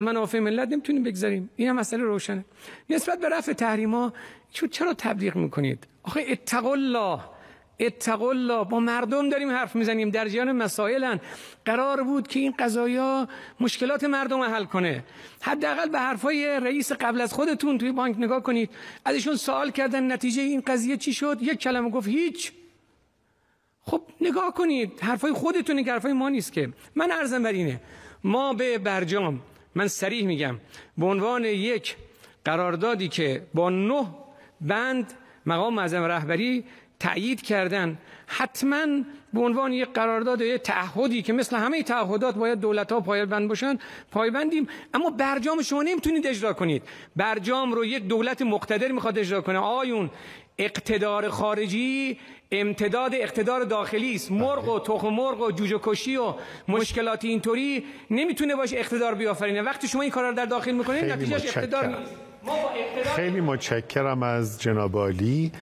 منافع ملت نمیتونیم بگذاریم این هم مسئله روشنه نسبت به رفع تحریما چرا تبلیغ میکنید آخه اتق الله اتق الله با مردم داریم حرف میزنیم در جریان مسائلن قرار بود که این قضایا مشکلات مردم حل کنه حداقل به حرفای رئیس قبل از خودتون توی بانک نگاه کنید ازشون سوال کردن نتیجه این قضیه چی شد یک کلمه گفت هیچ خب نگاه کنید حرفای خودتونه حرفای ما نیست که من عرضم بر ما به برجام من سریح میگم به عنوان یک قراردادی که با نه بند مقام معظم رهبری تایید کردن حتما به عنوان یک قرارداد یا تعهدی که مثل همه تعهدات باید دولت ها پایبند باشن پایبندیم اما برجام شما نمیتونید اجرا کنید برجام رو یک دولت مقتدر میخواد اجرا کنه آیون اقتدار خارجی امتداد اقتدار داخلی است مرغ و بله. تخم مرغ و جوجه کشی و مشکلات اینطوری نمیتونه باشه اقتدار بیافرینه وقتی شما این کار رو در داخل میکنید نتیجهش اقتدار نیست خیلی متشکرم از جناب